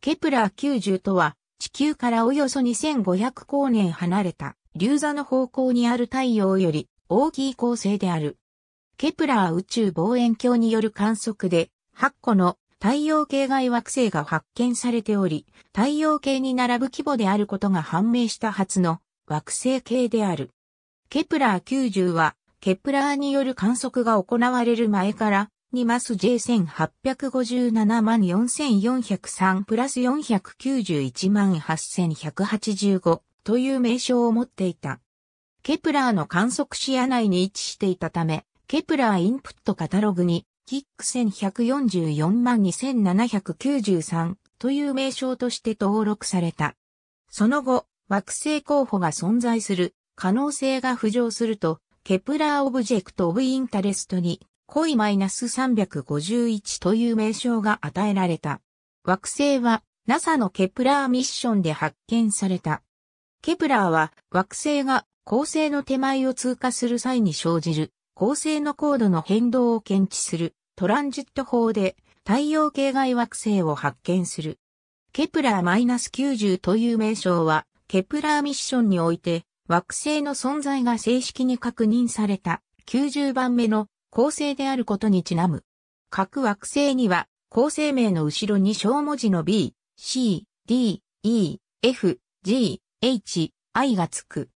ケプラー90とは、地球からおよそ2500光年離れた、流座の方向にある太陽より大きい恒星である。ケプラー宇宙望遠鏡による観測で、8個の太陽系外惑星が発見されており、太陽系に並ぶ規模であることが判明した初の惑星系である。ケプラー90は、ケプラーによる観測が行われる前からにマス J1857 万4403プラス491万8185という名称を持っていた。ケプラーの観測視野内に位置していたため、ケプラーインプットカタログに、キック1144万2793という名称として登録された。その後、惑星候補が存在する可能性が浮上すると、ケプラーオブジェクトオブインタレストに恋 -351 という名称が与えられた。惑星は NASA のケプラーミッションで発見された。ケプラーは惑星が恒星の手前を通過する際に生じる恒星の高度の変動を検知するトランジット法で太陽系外惑星を発見する。ケプラー -90 という名称はケプラーミッションにおいて惑星の存在が正式に確認された90番目の恒星であることにちなむ。各惑星には、恒星名の後ろに小文字の B、C、D、E、F、G、H、I がつく。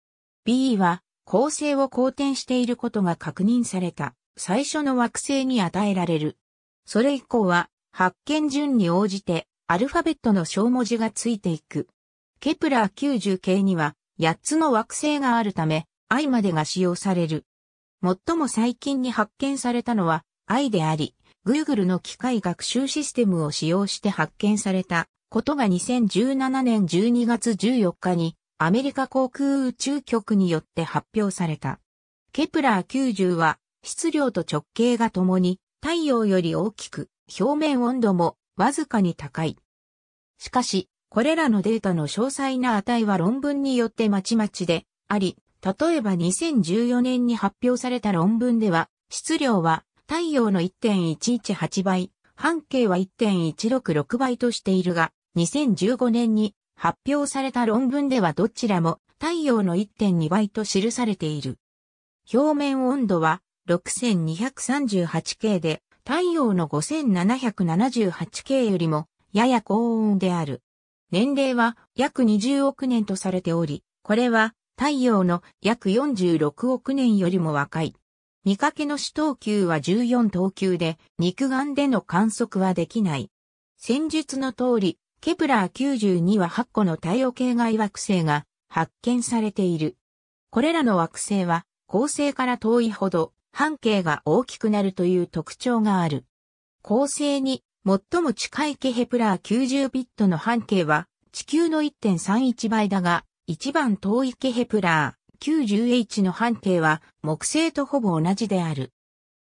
B は、恒星を公転していることが確認された、最初の惑星に与えられる。それ以降は、発見順に応じて、アルファベットの小文字がついていく。ケプラー90系には、8つの惑星があるため、I までが使用される。最も最近に発見されたのは愛であり、Google の機械学習システムを使用して発見されたことが2017年12月14日にアメリカ航空宇宙局によって発表された。ケプラー90は質量と直径がともに太陽より大きく表面温度もわずかに高い。しかし、これらのデータの詳細な値は論文によってまちまちであり、例えば2014年に発表された論文では、質量は太陽の1.118倍、半径は1.166倍としているが、2015年に発表された論文ではどちらも太陽の1.2倍と記されている。表面温度は 6238K で太陽の 5778K よりもやや高温である。年齢は約20億年とされており、これは太陽の約46億年よりも若い。見かけの主等級は14等級で、肉眼での観測はできない。戦術の通り、ケプラー92は8個の太陽系外惑星が発見されている。これらの惑星は、恒星から遠いほど、半径が大きくなるという特徴がある。恒星に最も近いケヘプラー90ビットの半径は、地球の1.31倍だが、1番遠いケヘプラー 90H の半径は木星とほぼ同じである。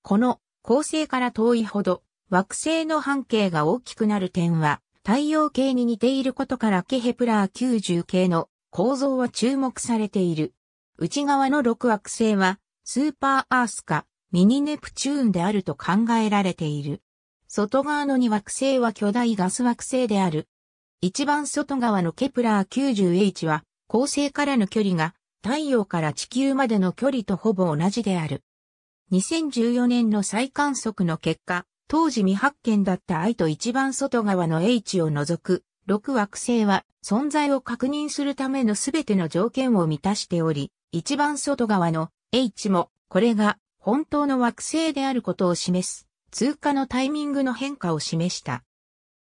この恒星から遠いほど惑星の半径が大きくなる点は太陽系に似ていることからケヘプラー90系の構造は注目されている。内側の6惑星はスーパーアースかミニネプチューンであると考えられている。外側の2惑星は巨大ガス惑星である。一番外側のケプラー 90H は恒星からの距離が太陽から地球までの距離とほぼ同じである。2014年の再観測の結果、当時未発見だった愛と一番外側の H を除く6惑星は存在を確認するためのすべての条件を満たしており、一番外側の H もこれが本当の惑星であることを示す通過のタイミングの変化を示した。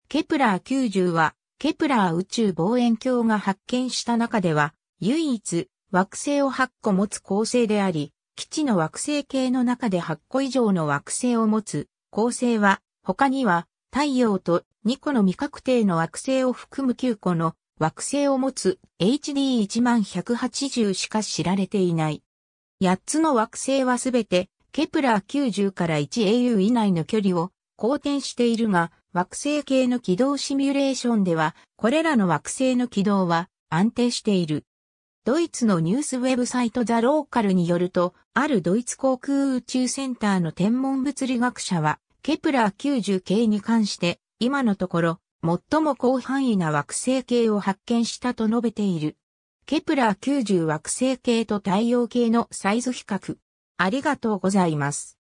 ケプラー90はケプラー宇宙望遠鏡が発見した中では、唯一惑星を8個持つ恒星であり、基地の惑星系の中で8個以上の惑星を持つ恒星は、他には太陽と2個の未確定の惑星を含む9個の惑星を持つ HD1180 しか知られていない。8つの惑星はすべてケプラー90から 1au 以内の距離を公転しているが、惑星系の軌道シミュレーションでは、これらの惑星の軌道は安定している。ドイツのニュースウェブサイトザ・ローカルによると、あるドイツ航空宇宙センターの天文物理学者は、ケプラー90系に関して、今のところ、最も広範囲な惑星系を発見したと述べている。ケプラー90惑星系と太陽系のサイズ比較。ありがとうございます。